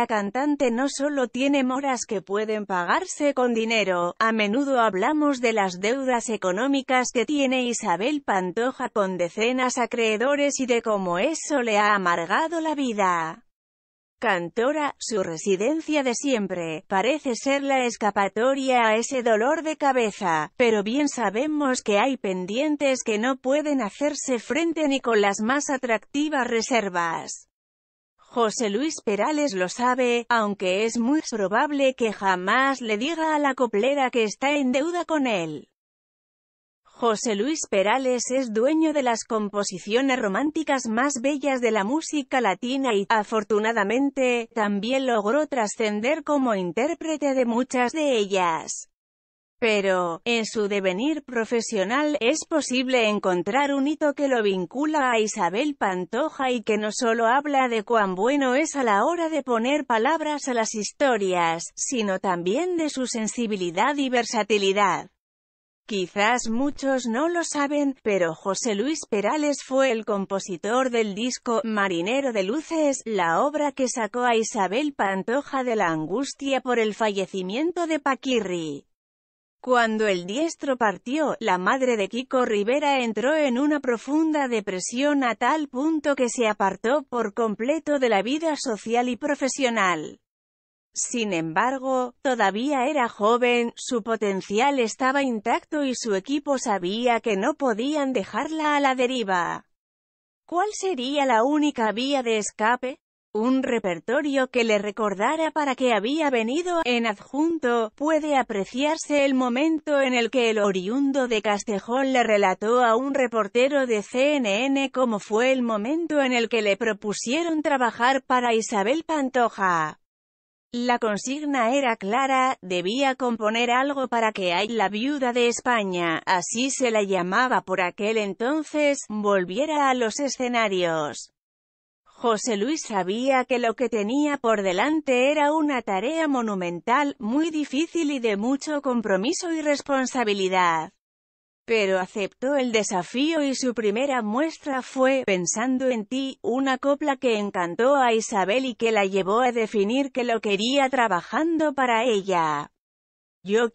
la cantante no solo tiene moras que pueden pagarse con dinero, a menudo hablamos de las deudas económicas que tiene Isabel Pantoja con decenas acreedores y de cómo eso le ha amargado la vida. Cantora, su residencia de siempre, parece ser la escapatoria a ese dolor de cabeza, pero bien sabemos que hay pendientes que no pueden hacerse frente ni con las más atractivas reservas. José Luis Perales lo sabe, aunque es muy probable que jamás le diga a la coplera que está en deuda con él. José Luis Perales es dueño de las composiciones románticas más bellas de la música latina y, afortunadamente, también logró trascender como intérprete de muchas de ellas. Pero, en su devenir profesional, es posible encontrar un hito que lo vincula a Isabel Pantoja y que no solo habla de cuán bueno es a la hora de poner palabras a las historias, sino también de su sensibilidad y versatilidad. Quizás muchos no lo saben, pero José Luis Perales fue el compositor del disco Marinero de Luces, la obra que sacó a Isabel Pantoja de la angustia por el fallecimiento de Paquirri. Cuando el diestro partió, la madre de Kiko Rivera entró en una profunda depresión a tal punto que se apartó por completo de la vida social y profesional. Sin embargo, todavía era joven, su potencial estaba intacto y su equipo sabía que no podían dejarla a la deriva. ¿Cuál sería la única vía de escape? un repertorio que le recordara para qué había venido. En adjunto, puede apreciarse el momento en el que el oriundo de Castejón le relató a un reportero de CNN cómo fue el momento en el que le propusieron trabajar para Isabel Pantoja. La consigna era clara, debía componer algo para que hay la viuda de España, así se la llamaba por aquel entonces, volviera a los escenarios. José Luis sabía que lo que tenía por delante era una tarea monumental, muy difícil y de mucho compromiso y responsabilidad. Pero aceptó el desafío y su primera muestra fue, Pensando en ti, una copla que encantó a Isabel y que la llevó a definir que lo quería trabajando para ella. Yo